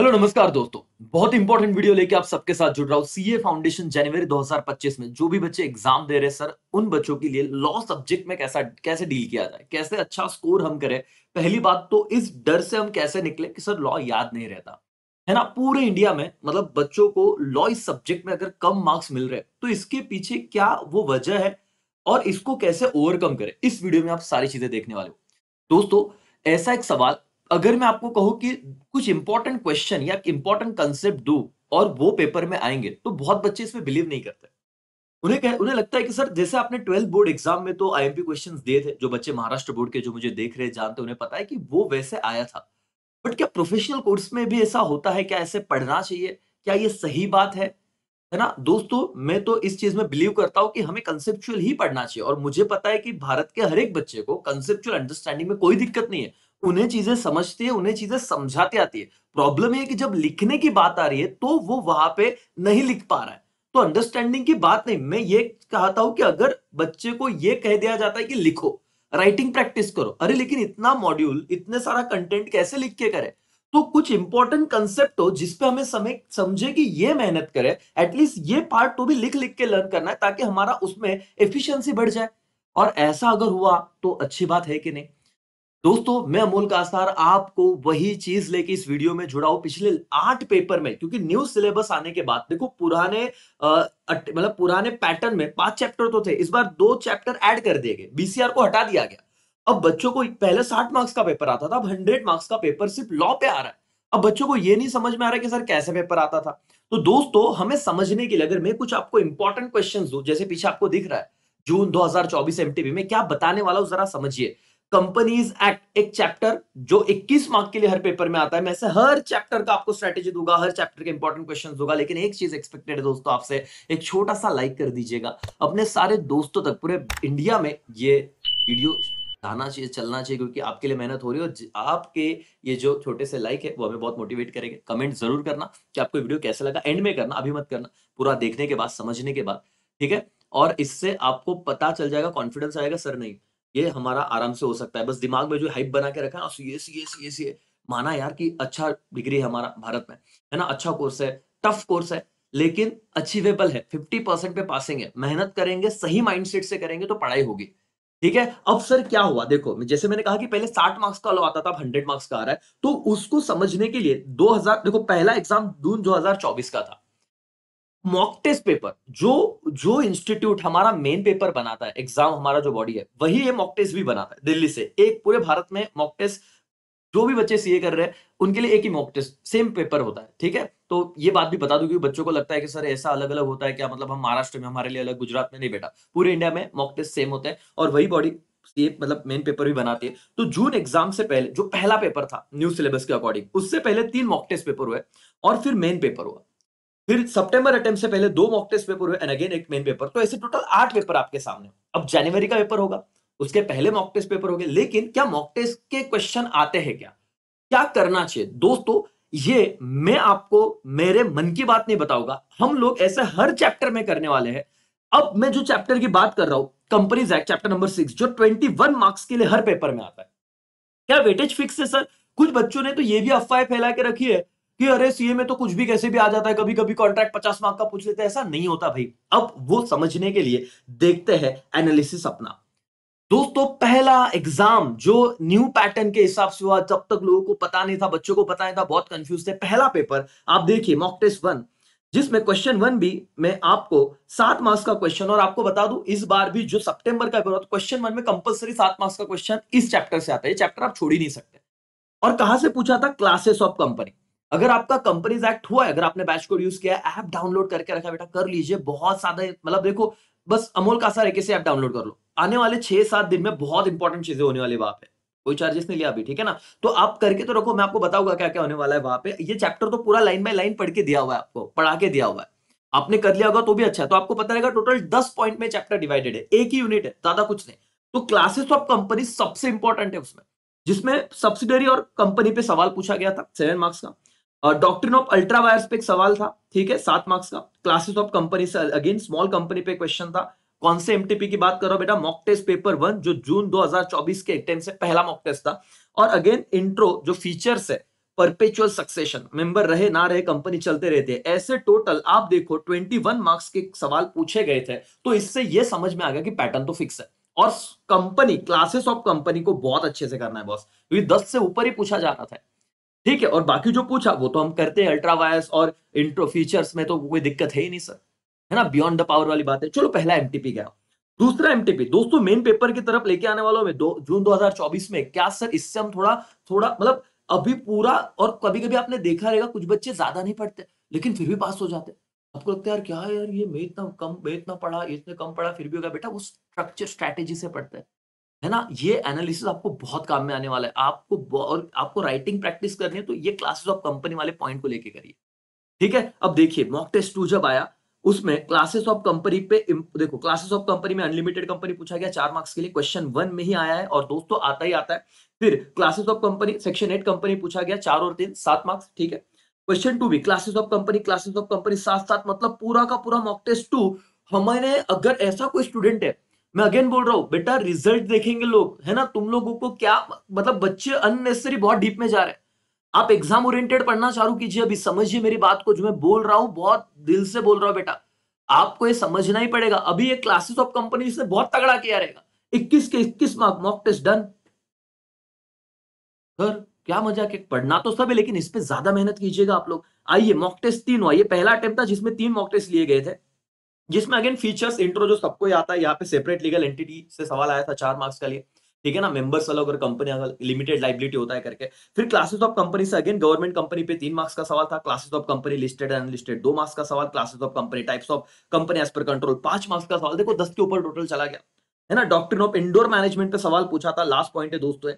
hello नमस्कार दोस्तों बहुत इंपॉर्टेंट वीडियो लेके आप सबके साथ जुड़ रहा हूँ सीए फाउंडेशन जनवरी 2025 में जो भी बच्चे एग्जाम दे रहे सर उन बच्चों के लिए लॉ सब्जेक्ट में कैसा कैसे डील किया जाए कैसे अच्छा स्कोर हम करें पहली बात तो इस डर से हम कैसे निकले कि सर लॉ याद नहीं रहता है ना पूरे इंडिया में मतलब बच्चों को लॉ इस सब्जेक्ट में अगर कम मार्क्स मिल रहे तो इसके पीछे क्या वो वजह है और इसको कैसे ओवरकम करें इस वीडियो में आप सारी चीजें देखने वाले हो दोस्तों ऐसा एक सवाल अगर मैं आपको कहूँ कि कुछ इंपॉर्टेंट क्वेश्चन या इंपॉर्टेंट कंसेप्ट दो और वो पेपर में आएंगे तो बहुत बच्चे इसमें बिलीव नहीं करते उन्हें कह उन्हें लगता है कि सर जैसे आपने ट्वेल्थ बोर्ड एग्जाम में तो आईएमपी क्वेश्चंस दिए थे जो बच्चे महाराष्ट्र बोर्ड के जो मुझे देख रहे जानते उन्हें पता है कि वो वैसे आया था बट क्या प्रोफेशनल कोर्स में भी ऐसा होता है क्या ऐसे पढ़ना चाहिए क्या ये सही बात है है ना दोस्तों मैं तो इस चीज में बिलीव करता हूं कि हमें कंसेप्चुअल ही पढ़ना चाहिए और मुझे पता है कि भारत के हर एक बच्चे को कंसेप्चुअल अंडरस्टैंडिंग में कोई दिक्कत नहीं है उन्हें चीजें समझती है उन्हें चीजें समझाती आती है प्रॉब्लम ये कि जब लिखने की बात आ रही है तो वो वहां पे नहीं लिख पा रहा है तो अंडरस्टैंडिंग की बात नहीं मैं ये कहता हूं कि अगर बच्चे को ये कह दिया जाता है कि लिखो राइटिंग प्रैक्टिस करो अरे लेकिन इतना मॉड्यूल इतने सारा कंटेंट कैसे लिख के करे तो कुछ इंपॉर्टेंट कंसेप्ट हो जिसपे हमें समय समझे कि ये मेहनत करे एटलीस्ट ये पार्ट तो भी लिख लिख के लर्न करना है ताकि हमारा उसमें एफिशिएंसी बढ़ जाए और ऐसा अगर हुआ तो अच्छी बात है कि नहीं दोस्तों मैं अमोल कासार आपको वही चीज लेके इस वीडियो में जुड़ा हूं पिछले आठ पेपर में क्योंकि न्यू सिलेबस आने के बाद देखो पुराने मतलब पुराने पैटर्न में पांच चैप्टर तो थे इस बार दो चैप्टर ऐड कर दिए गए बीसीआर को हटा दिया गया अब बच्चों को पहले साठ मार्क्स का पेपर आता था अब हंड्रेड मार्क्स का पेपर सिर्फ लॉ पे आ रहा है अब बच्चों को ये नहीं समझ में आ रहा कि सर कैसे पेपर आता था तो दोस्तों हमें समझने के लिए अगर मैं कुछ आपको इंपॉर्टेंट क्वेश्चन दू जैसे पीछे आपको दिख रहा है जून 2024 हजार में क्या बताने वाला हूं जरा समझिए कंपनीज एक्ट एक चैप्टर जो 21 मार्क के लिए हर पेपर में आता है मैं ऐसे हर चैप्टर का आपको स्ट्रेटेजी दूंगा हर चैप्टर के इंपॉर्टेंट क्वेश्चन दूंगा लेकिन एक चीज एक्सपेक्टेड है दोस्तों आपसे एक छोटा सा लाइक कर दीजिएगा अपने सारे दोस्तों तक पूरे इंडिया में ये वीडियो आना चाहिए चलना चाहिए क्योंकि आपके लिए मेहनत हो रही है और आपके ये जो छोटे से लाइक है वो हमें बहुत मोटिवेट करेंगे कमेंट जरूर करना कि आपको वीडियो कैसे लगा एंड में करना अभी मत करना पूरा देखने के बाद समझने के बाद ठीक है और इससे आपको पता चल जाएगा कॉन्फिडेंस आएगा सर नहीं ये हमारा आराम से हो सकता है बस दिमाग में जो हाइप बना के रखा है ना ये सी ये सी ये सी माना यार कि अच्छा डिग्री है हमारा भारत में है ना अच्छा कोर्स है टफ कोर्स है लेकिन अचीवेबल है फिफ्टी परसेंट पे पासिंग है मेहनत करेंगे सही माइंडसेट से करेंगे तो पढ़ाई होगी ठीक है अब सर क्या हुआ देखो जैसे मैंने कहा कि पहले साठ मार्क्स का लॉ आता था हंड्रेड मार्क्स का आ रहा है तो उसको समझने के लिए 2000 देखो पहला एग्जाम जून 2024 का था मॉक टेस्ट पेपर जो जो इंस्टीट्यूट हमारा मेन पेपर बनाता है एग्जाम हमारा जो बॉडी है वही ये मॉक टेस्ट भी बनाता है दिल्ली से एक पूरे भारत में मॉक टेस्ट जो भी बच्चे सीए कर रहे हैं उनके लिए एक ही मॉक टेस्ट सेम पेपर होता है ठीक है तो ये बात भी बता दूं क्योंकि बच्चों को लगता है कि सर ऐसा अलग अलग होता है क्या मतलब हम महाराष्ट्र में हमारे लिए अलग गुजरात में नहीं बेटा पूरे इंडिया में मॉक टेस्ट सेम होते हैं और वही बॉडी ये मतलब मेन पेपर भी बनाती है तो जून एग्जाम से पहले जो पहला पेपर था न्यू सिलेबस के अकॉर्डिंग उससे पहले तीन मॉक टेस्ट पेपर हुए और फिर मेन पेपर हुआ फिर सितंबर अटेम्प्ट से पहले दो मॉक टेस्ट पेपर हुए एंड अगेन एक मेन पेपर तो ऐसे टोटल आठ पेपर आपके सामने अब जनवरी का पेपर होगा उसके पहले मॉक टेस्ट पेपर हो गए लेकिन क्या मॉक टेस्ट के क्वेश्चन आते हैं क्या क्या करना चाहिए दोस्तों ये मैं आपको मेरे मन की बात नहीं बताऊंगा हम लोग ऐसे हर चैप्टर में करने वाले हैं अब मैं जो चैप्टर की बात कर रहा हूं companies act chapter number six जो ट्वेंटी वन मार्क्स के लिए हर पेपर में आता है क्या वेटेज फिक्स है सर कुछ बच्चों ने तो ये भी अफवाह फैला के रखी है कि अरे सीए में तो कुछ भी कैसे भी आ जाता है कभी कभी कॉन्ट्रैक्ट पचास मार्क का पूछ लेते हैं ऐसा नहीं होता भाई अब वो समझने के लिए देखते हैं एनालिसिस अपना दोस्तों पहला एग्जाम जो न्यू पैटर्न के हिसाब से हुआ जब तक लोगों को पता नहीं था बच्चों को पता नहीं था बहुत कंफ्यूज थे पहला पेपर आप देखिए मॉक टेस्ट वन जिसमें क्वेश्चन वन भी मैं आपको सात मार्क्स का क्वेश्चन और आपको बता दूं इस बार भी जो सितंबर का पेपर क्वेश्चन वन में कंपलसरी सात मार्क्स का क्वेश्चन इस चैप्टर से आता है ये चैप्टर आप छोड़ ही नहीं सकते और कहा से पूछा था क्लासेस ऑफ कंपनी अगर आपका कंपनीज एक्ट हुआ है अगर आपने बैच कोड यूज किया है ऐप डाउनलोड करके रखा बेटा कर लीजिए बहुत सादा मतलब देखो बस अमोल का सारे एक ऐप डाउनलोड कर लो आने वाले छह सात दिन में बहुत इंपॉर्टेंट चीजें होने वाली वहां पे कोई चार्जेस नहीं लिया अभी ठीक है ना तो आप करके तो रखो मैं आपको बताऊंगा क्या क्या होने वाला है वहां पे ये चैप्टर तो पूरा लाइन बाय लाइन पढ़ के दिया हुआ है आपको पढ़ा के दिया हुआ है आपने कर लिया होगा तो भी अच्छा है तो आपको पता रहेगा टोटल दस पॉइंट में चैप्टर डिवाइडेड है एक ही यूनिट है ज्यादा कुछ नहीं तो क्लासेस ऑफ कंपनी सबसे इंपॉर्टेंट है उसमें जिसमें सब्सिडरी और कंपनी पे सवाल पूछा गया था सेवन मार्क्स का डॉक्ट्रिन ऑफ अल्ट्रा पे एक सवाल था ठीक है सात मार्क्स का क्लासेस ऑफ कंपनी से अगेन स्मॉल कंपनी पे क्वेश्चन था कौन से एमटीपी की बात करो बेटा मॉक टेस्ट पेपर वन जो जून 2024 के अटेम्प से पहला मॉक टेस्ट था और अगेन इंट्रो जो फीचर्स है परपेचुअल सक्सेशन मेंबर रहे ना रहे कंपनी चलते रहते हैं ऐसे टोटल आप देखो 21 मार्क्स के सवाल पूछे गए थे तो इससे यह समझ में आ गया कि पैटर्न तो फिक्स है और कंपनी क्लासेस ऑफ कंपनी को बहुत अच्छे से करना है बॉस क्योंकि दस से ऊपर ही पूछा जा रहा था ठीक है और बाकी जो पूछा वो तो हम करते हैं अल्ट्रावायस और इंट्रो फीचर्स में तो कोई दिक्कत है ही नहीं सर है ना बियॉन्ड द पावर वाली बात है चलो पहला एमटीपी गया दूसरा एमटीपी दोस्तों मेन पेपर की तरफ लेके आने वालों में दो जून 2024 में क्या सर इससे हम थोड़ा थोड़ा मतलब अभी पूरा और कभी कभी आपने देखा रहेगा कुछ बच्चे ज्यादा नहीं पढ़ते लेकिन फिर भी पास हो जाते आपको लगता है यार क्या यार ये मैं इतना कम मैं इतना पढ़ा इतने कम पढ़ा फिर भी होगा बेटा वो स्ट्रक्चर स्ट्रैटेजी से पढ़ता है है ना ये एनालिसिस आपको बहुत काम में आने वाला है आपको और आपको राइटिंग प्रैक्टिस करनी है तो ये क्लासेस ऑफ कंपनी वाले पॉइंट को लेके करिए ठीक है अब देखिए मॉक टेस्ट टू जब आया उसमें क्लासेस ऑफ कंपनी पे देखो क्लासेस ऑफ कंपनी में अनलिमिटेड कंपनी पूछा गया चार मार्क्स के लिए क्वेश्चन वन में ही आया है और दोस्तों आता ही आता है फिर classes of company section eight company पूछा गया चार और तीन सात मार्क्स ठीक है क्वेश्चन टू भी classes of company classes of company साथ साथ मतलब पूरा का पूरा मॉक टेस्ट टू हमारे अगर ऐसा कोई स्टूडेंट है मैं अगेन बोल रहा हूँ बेटा रिजल्ट देखेंगे लोग है ना तुम लोगों को क्या मतलब बच्चे अननेसेसरी बहुत डीप में जा रहे हैं आप एग्जाम ओरिएंटेड पढ़ना चालू कीजिए अभी समझिए मेरी बात को जो मैं बोल रहा हूँ बहुत दिल से बोल रहा हूँ बेटा आपको ये समझना ही पड़ेगा अभी ये क्लासेस ऑफ कंपनी ने बहुत तगड़ा किया रहेगा इक्कीस के इक्कीस mark mock test done sir क्या मजा के पढ़ना तो सब है लेकिन इस पर ज्यादा मेहनत कीजिएगा आप लोग आइए मॉक टेस्ट तीन हुआ ये पहला अटेम्प्ट था जिसमें तीन मॉक टेस्ट लिए गए थे जिसमें अगेन फीचर्स इंट्रो जो सबको आता है यहाँ पे सेपरेट लीगल एंटिटी से सवाल आया था चार मार्क्स का लिए ठीक है ना मेंबर्स अलग और कंपनी अलग लिमिटेड लाइबिलिटी होता है करके फिर क्लासेस ऑफ कंपनी से अगेन गवर्नमेंट कंपनी पे तीन मार्क्स का सवाल था classes of company listed and unlisted दो मार्क्स का सवाल classes of company types of company as per control पांच मार्क्स का सवाल देखो दस के ऊपर टोटल चला गया है ना डॉक्टर ऑफ इंडोर मैनेजमेंट पे सवाल पूछा था लास्ट पॉइंट है दोस्तों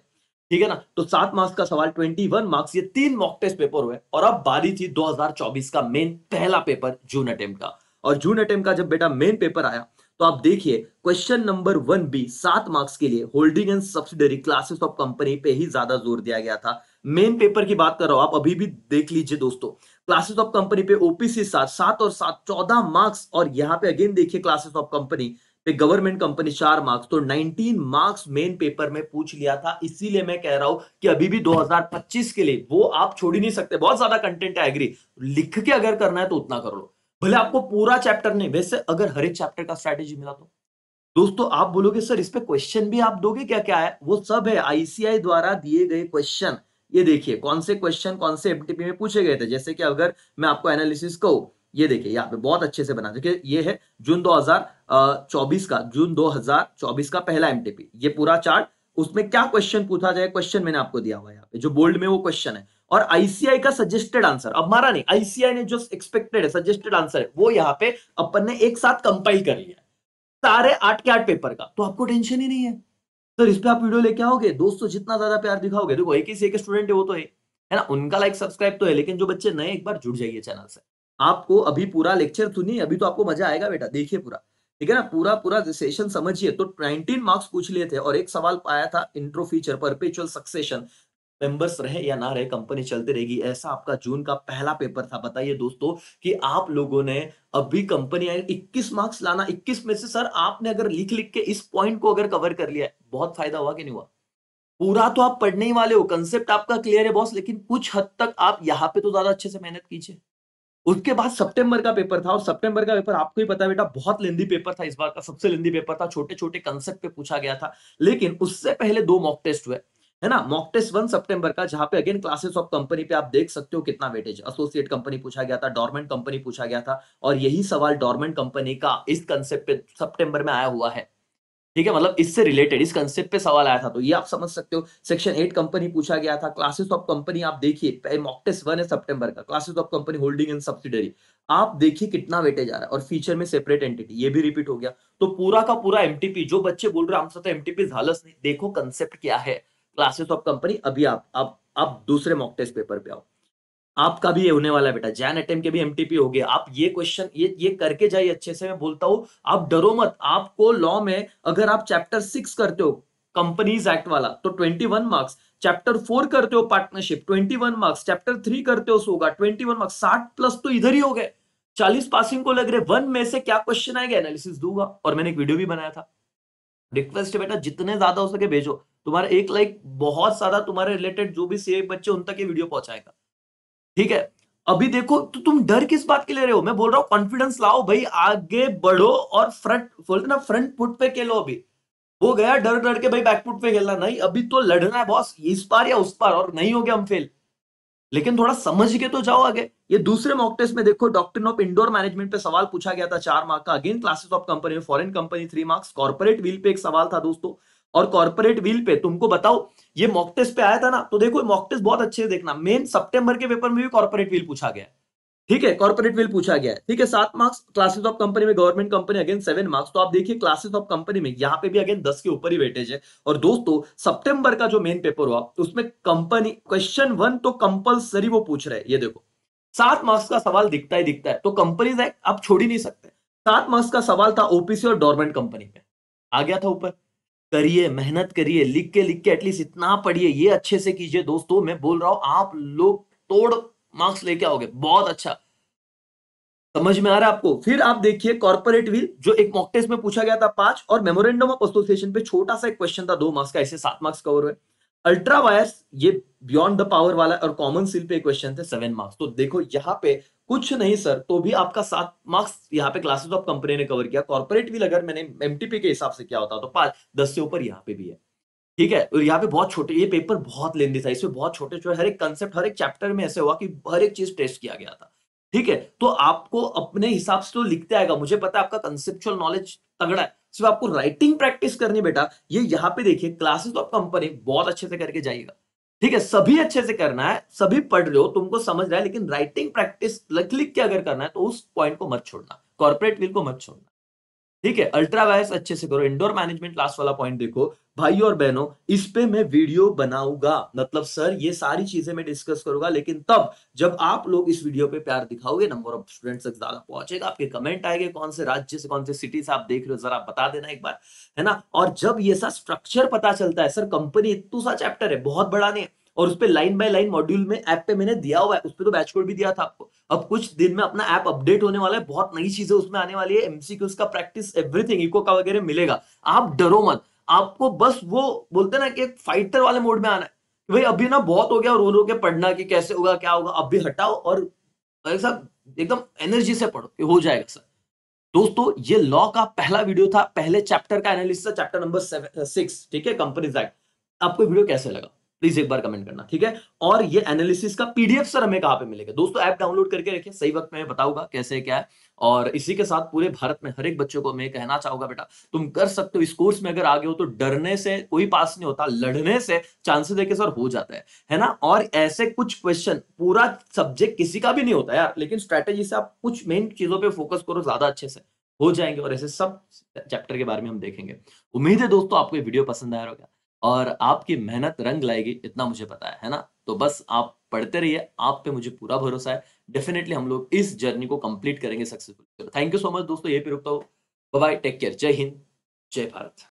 ठीक है ना तो सात मार्क्स का सवाल ट्वेंटी वन मार्क्स ये तीन मॉक टेस्ट पेपर हुए और अब बारी थी चौबीस का मेन पहला पेपर जून अटेम्प्ट का और जून अटेम का जब बेटा मेन पेपर आया तो आप देखिए क्वेश्चन नंबर वन बी सात मार्क्स के लिए holding and subsidiary classes of company पे ही ज्यादा जोर दिया गया था मेन पेपर की बात कर रहा हूं आप अभी भी देख लीजिए दोस्तों क्लासेस ऑफ कंपनी पे ओपीसी सात सात और सात चौदह मार्क्स और यहाँ पे अगेन देखिए क्लासेस ऑफ कंपनी पे गवर्नमेंट कंपनी चार मार्क्स तो नाइनटीन मार्क्स मेन पेपर में पूछ लिया था इसीलिए मैं कह रहा हूं कि अभी भी दो के लिए वो आप छोड़ ही नहीं सकते बहुत ज्यादा कंटेंट है एग्री लिख के अगर करना है तो उतना कर लो भले आपको पूरा चैप्टर नहीं वैसे अगर हर एक चैप्टर का स्ट्रैटेजी मिला तो दोस्तों आप बोलोगे सर इस पे क्वेश्चन भी आप दोगे क्या क्या है वो सब है आईसीआई द्वारा दिए गए क्वेश्चन ये देखिए कौन से क्वेश्चन कौन से एमटीपी में पूछे गए थे जैसे कि अगर मैं आपको एनालिसिस कहूँ ये देखिए यहाँ पे बहुत अच्छे से बना देखिए ये है जून 2024 का जून 2024 का पहला एमटीपी ये पूरा चार्ट उसमें क्या क्वेश्चन पूछा जाए क्वेश्चन मैंने आपको दिया हुआ है यहाँ पे जो बोल्ड में वो क्वेश्चन है और आईसीआई का सजेस्टेड आंसर अब मारा नहीं आईसीआई ने जो एक्सपेक्टेड है सजेस्टेड आंसर है वो यहाँ पे अपन ने एक साथ कंपाइल कर लिया सारे आठ के आठ पेपर का तो आपको टेंशन ही नहीं है सर इस पर आप वीडियो लेके आओगे दोस्तों जितना ज्यादा प्यार दिखाओगे देखो एक ही से एक स्टूडेंट है वो तो है है ना उनका लाइक सब्सक्राइब तो है लेकिन जो बच्चे नए एक बार जुड़ जाइए चैनल से आपको अभी पूरा लेक्चर सुनिए तो अभी तो आपको मजा आएगा बेटा देखिए पूरा ठीक है ना पूरा पूरा सेशन समझिए तो 19 मार्क्स पूछ लिए थे और एक सवाल पाया था intro feature perpetual succession members रहे या ना रहे कंपनी चलती रहेगी ऐसा आपका जून का पहला पेपर था बताइए दोस्तों कि आप लोगों ने अभी कंपनी आई 21 मार्क्स लाना 21 में से सर आपने अगर लिख लिख के इस पॉइंट को अगर कवर कर लिया बहुत फायदा हुआ कि नहीं हुआ पूरा तो आप पढ़ने ही वाले हो कंसेप्ट आपका क्लियर है बॉस लेकिन कुछ हद तक आप यहाँ पे तो ज्यादा अच्छे से मेहनत कीजिए उसके बाद सितंबर का पेपर था और सितंबर का पेपर आपको ही पता है बेटा बहुत लेंदी पेपर था इस बार का सबसे लेंदी पेपर था छोटे छोटे कंसेप्ट पे पूछा गया था लेकिन उससे पहले दो मॉक टेस्ट हुए है ना मॉक टेस्ट वन सितंबर का जहां पे अगेन क्लासेस ऑफ कंपनी पे आप देख सकते हो कितना वेटेज एसोसिएट कंपनी पूछा गया था डॉर्मेंट कंपनी पूछा गया था और यही सवाल डॉर्मेंट कंपनी का इस कंसेप्ट पे सितंबर में आया हुआ है ठीक है मतलब इससे रिलेटेड इस कंसेप्ट पे सवाल आया था तो ये आप समझ सकते हो सेक्शन एट कंपनी पूछा गया था क्लासेस ऑफ कंपनी आप देखिए मॉक टेस्ट वन है सितंबर का classes of company holding and subsidiary आप देखिए कितना वेटेज आ रहा है और फीचर में सेपरेट एंटिटी ये भी रिपीट हो गया तो पूरा का पूरा एमटीपी जो बच्चे बोल रहे हैं आमसा तो एमटीपी झालस नहीं देखो कंसेप्ट क्या है क्लासेस ऑफ तो कंपनी अभी आप आप आप दूसरे मॉक टेस्ट पेपर पे आओ आपका भी ये होने वाला है बेटा जैन अटेम्प के भी एमटीपी हो गए आप ये क्वेश्चन ये ये करके जाइए अच्छे से मैं बोलता हूँ आप डरो मत आपको लॉ में अगर आप चैप्टर सिक्स करते हो कंपनीज एक्ट वाला तो twenty one marks chapter four करते हो partnership twenty one marks chapter three करते हो सोगा ट्वेंटी वन मार्क्स साठ प्लस तो इधर ही हो गए चालीस पासिंग को लग रहे वन में से क्या क्वेश्चन आएगा एनालिसिस दूंगा और मैंने एक वीडियो भी बनाया था रिक्वेस्ट है बेटा जितने ज्यादा हो सके भेजो तुम्हारा एक लाइक बहुत सारा तुम्हारे रिलेटेड जो भी सीए बच्चे उन तक ये वीडियो पहुंचाएगा ठीक है अभी देखो तो तुम डर किस बात के ले रहे हो मैं बोल रहा हूँ कॉन्फिडेंस लाओ भाई आगे बढ़ो और फ्रंट बोलते ना फ्रंट फुट पे खेलो अभी वो गया डर डर के भाई बैकफुट पे खेलना नहीं अभी तो लड़ना है बॉस इस बार या उस पार और नहीं हो गया हम फेल लेकिन थोड़ा समझ के तो जाओ आगे ये दूसरे मॉक टेस्ट में देखो डॉक्टर ऑफ इंडोर मैनेजमेंट पे सवाल पूछा गया था चार मार्क का again classes of company foreign company three marks corporate veil पे एक सवाल था दोस्तों और कॉर्पोरेट व्हील पे तुमको बताओ ये मॉक टेस्ट पे आया था ना तो देखो मॉक टेस्ट बहुत अच्छे से देखना मेन सितंबर के पेपर में भी कॉर्पोरेट व्हील पूछा गया ठीक है कॉर्पोरेट विल पूछा गया है ठीक है सात मार्क्स क्लासेस ऑफ कंपनी में government company again seven marks तो आप देखिए क्लासेस ऑफ कंपनी में यहाँ पे भी अगेन दस के ऊपर ही वेटेज है और दोस्तों सितंबर का जो मेन पेपर हुआ उसमें कंपनी क्वेश्चन वन तो कंपलसरी वो पूछ रहे ये देखो सात मार्क्स का सवाल दिखता ही दिखता है तो कंपनीज एक्ट आप छोड़ ही नहीं सकते सात मार्क्स का सवाल था ओपीसी और डॉर्मेंट कंपनी में आ गया था ऊपर करिए मेहनत करिए लिख के लिख के एटलीस्ट इतना पढ़िए ये अच्छे से कीजिए दोस्तों मैं बोल रहा हूं आप लोग तोड़ मार्क्स लेके आओगे बहुत अच्छा समझ में आ रहा है आपको फिर आप देखिए कॉर्पोरेट विल जो एक मॉक टेस्ट में पूछा गया था पांच और मेमोरेंडम ऑफ एसोसिएशन पे छोटा सा एक क्वेश्चन था दो मार्क्स का ऐसे सात मार्क्स कवर हुए अल्ट्रा वायर्स ये बियॉन्ड द पावर वाला और कॉमन सिल पे क्वेश्चन थे सेवन मार्क्स तो देखो यहाँ पे कुछ नहीं सर तो भी आपका सात मार्क्स यहाँ पे क्लासेस ऑफ कंपनी ने कवर किया कॉर्पोरेट विल अगर मैंने एमटीपी के हिसाब से किया होता तो पांच दस से ऊपर यहाँ पे भी है ठीक है और यहाँ पे बहुत छोटे ये पेपर बहुत लेंदी था इसमें बहुत छोटे छोटे हर एक कंसेप्ट हर एक चैप्टर में ऐसे हुआ कि हर एक चीज टेस्ट किया गया था ठीक है तो आपको अपने हिसाब से तो लिखते आएगा मुझे पता है आपका कंसेप्चुअल नॉलेज तगड़ा है सिर्फ आपको राइटिंग प्रैक्टिस करनी बेटा ये यहाँ पे देखिए क्लासेस तो आप कंपनी बहुत अच्छे से करके जाइएगा ठीक है सभी अच्छे से करना है सभी पढ़ रहे हो तुमको समझ रहा है लेकिन राइटिंग प्रैक्टिस लिख लिख के अगर करना है तो उस पॉइंट को मत छोड़ना कॉर्पोरेट विल को मत छोड़ना ठीक है अल्ट्रा वायरस अच्छे से करो इंडोर मैनेजमेंट लास्ट वाला पॉइंट देखो भाई और बहनों इस पे मैं वीडियो बनाऊंगा मतलब सर ये सारी चीजें मैं डिस्कस करूंगा लेकिन तब जब आप लोग इस वीडियो पे प्यार दिखाओगे नंबर ऑफ स्टूडेंट्स तक ज्यादा पहुंचेगा आपके कमेंट आएंगे कौन से राज्य से कौन से सिटी से आप देख रहे हो जरा बता देना एक बार है ना और जब ये सा स्ट्रक्चर पता चलता है सर कंपनी इतना सा चैप्टर है बहुत बड़ा नहीं है और उसपे लाइन बाय लाइन मॉड्यूल में ऐप पे मैंने दिया हुआ है उस पर तो बैच कोड भी दिया था आपको अब कुछ दिन में अपना ऐप अपडेट होने वाला है बहुत नई चीजें उसमें आने वाली है एमसीक्यूज का प्रैक्टिस एवरीथिंग इको का वगैरह मिलेगा आप डरो मत आपको बस वो बोलते ना कि एक फाइटर वाले मोड में आना है भाई अभी ना बहुत हो गया रो रो के पढ़ना कि कैसे होगा क्या होगा अभी हटाओ और एकदम एनर्जी से पढ़ो कि हो जाएगा सर दोस्तों ये लॉ का पहला वीडियो था पहले चैप्टर का एनालिसिस था चैप्टर नंबर सिक्स ठीक है कंपनीज एक्ट आपको वीडियो कैसे लगा प्लीज एक बार कमेंट करना ठीक है और ये एनालिसिस का पीडीएफ सर हमें कहाँ पे मिलेगा दोस्तों ऐप डाउनलोड करके रखिए सही वक्त में बताऊंगा कैसे क्या है और इसी के साथ पूरे भारत में हर एक बच्चों को मैं कहना चाहूंगा बेटा तुम कर सकते हो इस कोर्स में अगर आगे हो तो डरने से कोई पास नहीं होता लड़ने से चांसेस देखे सर हो जाता है है ना और ऐसे कुछ क्वेश्चन पूरा सब्जेक्ट किसी का भी नहीं होता यार लेकिन स्ट्रैटेजी से आप कुछ मेन चीजों पर फोकस करो ज्यादा अच्छे से हो जाएंगे और ऐसे सब चैप्टर के बारे में हम देखेंगे उम्मीद है दोस्तों आपको वीडियो पसंद आया होगा और आपकी मेहनत रंग लाएगी इतना मुझे पता है है ना तो बस आप पढ़ते रहिए आप पे मुझे पूरा भरोसा है डेफिनेटली हम लोग इस जर्नी को कंप्लीट करेंगे successful thank you so much दोस्तों ये पे रुकता हूँ बाय टेक केयर जय हिंद जय भारत